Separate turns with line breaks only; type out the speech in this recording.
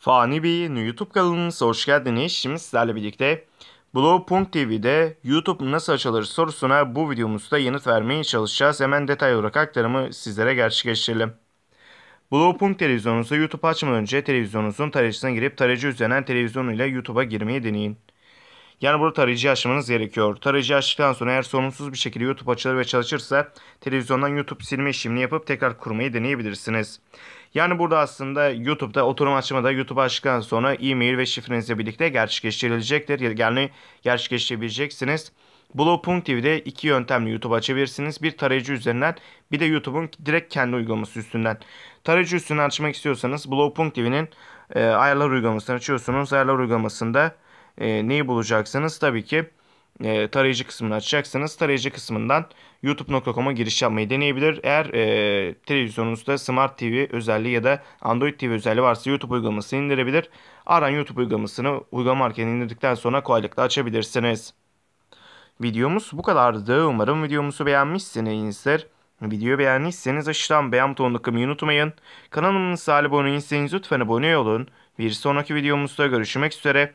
Fani Bey'in YouTube kanalımıza hoş geldiniz. Şimdi sizlerle birlikte Blog.tv'de YouTube nasıl açılır sorusuna bu videomuzda yanıt vermeye çalışacağız. Hemen detay olarak aktarımı sizlere gerçekleştirelim. Blog.tv televizyonunuzu YouTube açmadan önce televizyonunuzun tarayıcısına girip tarayıcı üzerinden televizyonuyla YouTube'a girmeyi deneyin. Yani burada tarayıcı açmanız gerekiyor. Tarayıcı açtıktan sonra eğer sorunsuz bir şekilde YouTube açılır ve çalışırsa televizyondan YouTube silme işlemini yapıp tekrar kurmayı deneyebilirsiniz. Yani burada aslında YouTube'da oturum açmada YouTube açtıktan sonra e-mail ve şifrenizle birlikte gerçekleştirilecektir. Yani gerçekleştirebileceksiniz. Blow.tv'de iki yöntemle YouTube açabilirsiniz. Bir tarayıcı üzerinden bir de YouTube'un direkt kendi uygulaması üstünden. Tarayıcı üstünden açmak istiyorsanız Blow.tv'nin e, ayarlar uygulamasını açıyorsunuz. Ayarlar uygulamasında e, neyi bulacaksınız? Tabii ki e, tarayıcı kısmını açacaksınız. Tarayıcı kısmından youtube.com'a giriş yapmayı deneyebilir. Eğer e, televizyonunuzda Smart TV özelliği ya da Android TV özelliği varsa YouTube uygulamasını indirebilir. Aran YouTube uygulamasını uygulama marketine indirdikten sonra kolaylıkla açabilirsiniz. Videomuz bu kadardı. Umarım videomuzu beğenmişsinizdir. Videoyu beğendiyseniz aşağıdan beğen butonuna tıklamayı unutmayın. Kanalımıza abone değilseniz lütfen abone olun. Bir sonraki videomuzda görüşmek üzere.